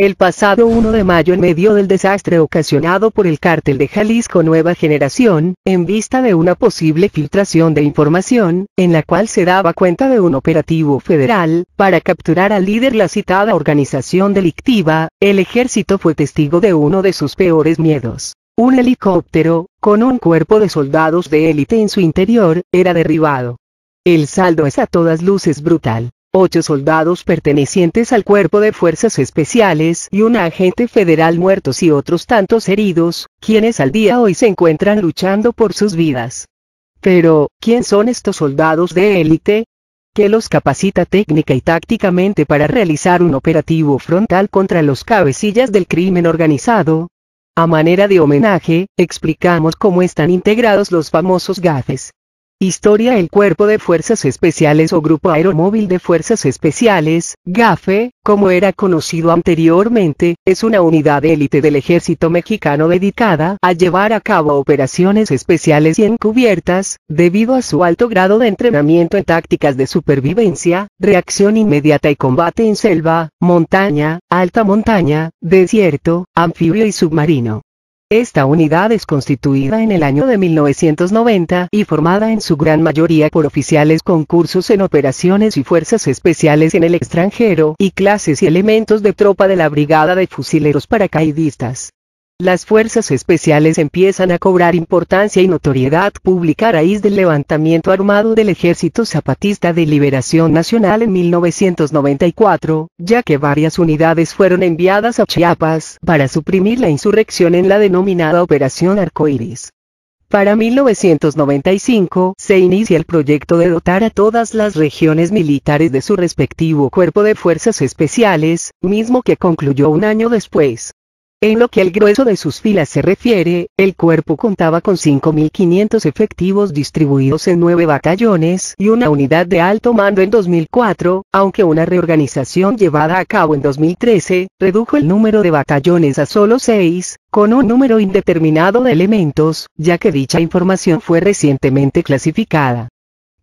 El pasado 1 de mayo en medio del desastre ocasionado por el cártel de Jalisco Nueva Generación, en vista de una posible filtración de información, en la cual se daba cuenta de un operativo federal, para capturar al líder la citada organización delictiva, el ejército fue testigo de uno de sus peores miedos. Un helicóptero, con un cuerpo de soldados de élite en su interior, era derribado. El saldo es a todas luces brutal ocho soldados pertenecientes al cuerpo de fuerzas especiales y un agente federal muertos y otros tantos heridos, quienes al día hoy se encuentran luchando por sus vidas. Pero, ¿quién son estos soldados de élite? ¿Qué los capacita técnica y tácticamente para realizar un operativo frontal contra los cabecillas del crimen organizado? A manera de homenaje, explicamos cómo están integrados los famosos GAFES. Historia El Cuerpo de Fuerzas Especiales o Grupo Aeromóvil de Fuerzas Especiales, GAFE, como era conocido anteriormente, es una unidad élite del ejército mexicano dedicada a llevar a cabo operaciones especiales y encubiertas, debido a su alto grado de entrenamiento en tácticas de supervivencia, reacción inmediata y combate en selva, montaña, alta montaña, desierto, anfibio y submarino. Esta unidad es constituida en el año de 1990 y formada en su gran mayoría por oficiales con cursos en operaciones y fuerzas especiales en el extranjero y clases y elementos de tropa de la Brigada de Fusileros Paracaidistas. Las fuerzas especiales empiezan a cobrar importancia y notoriedad pública a raíz del levantamiento armado del Ejército Zapatista de Liberación Nacional en 1994, ya que varias unidades fueron enviadas a Chiapas para suprimir la insurrección en la denominada Operación Arcoíris. Para 1995 se inicia el proyecto de dotar a todas las regiones militares de su respectivo cuerpo de fuerzas especiales, mismo que concluyó un año después. En lo que al grueso de sus filas se refiere, el cuerpo contaba con 5.500 efectivos distribuidos en nueve batallones y una unidad de alto mando en 2004, aunque una reorganización llevada a cabo en 2013, redujo el número de batallones a solo seis, con un número indeterminado de elementos, ya que dicha información fue recientemente clasificada.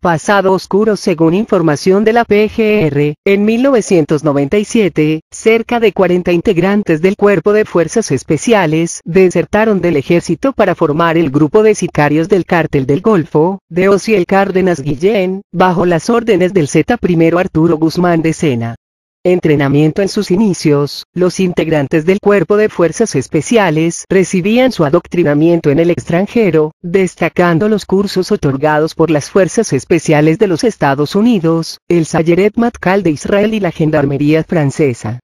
Pasado oscuro según información de la PGR, en 1997, cerca de 40 integrantes del Cuerpo de Fuerzas Especiales desertaron del ejército para formar el grupo de sicarios del Cártel del Golfo, de Osiel Cárdenas Guillén, bajo las órdenes del Z I Arturo Guzmán de Sena entrenamiento en sus inicios, los integrantes del Cuerpo de Fuerzas Especiales recibían su adoctrinamiento en el extranjero, destacando los cursos otorgados por las Fuerzas Especiales de los Estados Unidos, el Sayeret Matkal de Israel y la Gendarmería Francesa.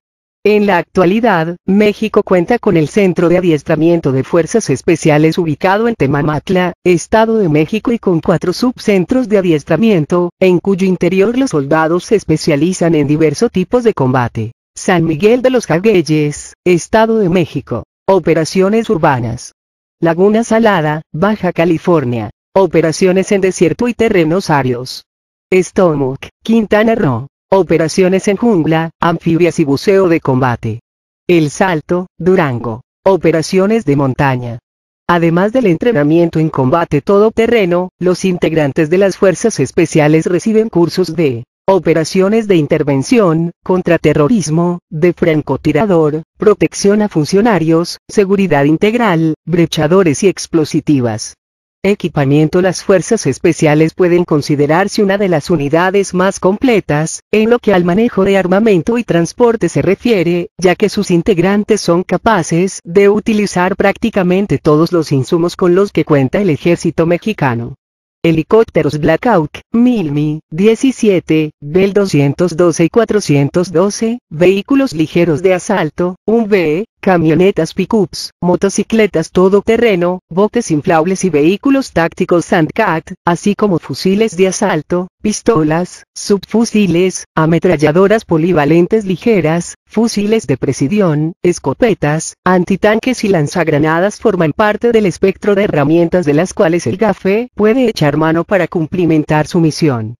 En la actualidad, México cuenta con el Centro de Adiestramiento de Fuerzas Especiales ubicado en Temamatla, Estado de México y con cuatro subcentros de adiestramiento, en cuyo interior los soldados se especializan en diversos tipos de combate. San Miguel de los Jagueyes, Estado de México. Operaciones urbanas. Laguna Salada, Baja California. Operaciones en desierto y terrenos áridos. Stomach, Quintana Roo. Operaciones en jungla, anfibias y buceo de combate. El Salto, Durango. Operaciones de montaña. Además del entrenamiento en combate todoterreno, los integrantes de las fuerzas especiales reciben cursos de operaciones de intervención, contraterrorismo, de francotirador, protección a funcionarios, seguridad integral, brechadores y explosivas. Equipamiento Las fuerzas especiales pueden considerarse una de las unidades más completas, en lo que al manejo de armamento y transporte se refiere, ya que sus integrantes son capaces de utilizar prácticamente todos los insumos con los que cuenta el ejército mexicano. Helicópteros Black Milmi, 17, Bell 212 y 412, vehículos ligeros de asalto, un B, camionetas pickups, motocicletas todoterreno, botes inflables y vehículos tácticos Sandcat, así como fusiles de asalto, pistolas, subfusiles, ametralladoras polivalentes ligeras, fusiles de presidión, escopetas, antitanques y lanzagranadas forman parte del espectro de herramientas de las cuales el GAFE puede echar mano para cumplimentar su misión.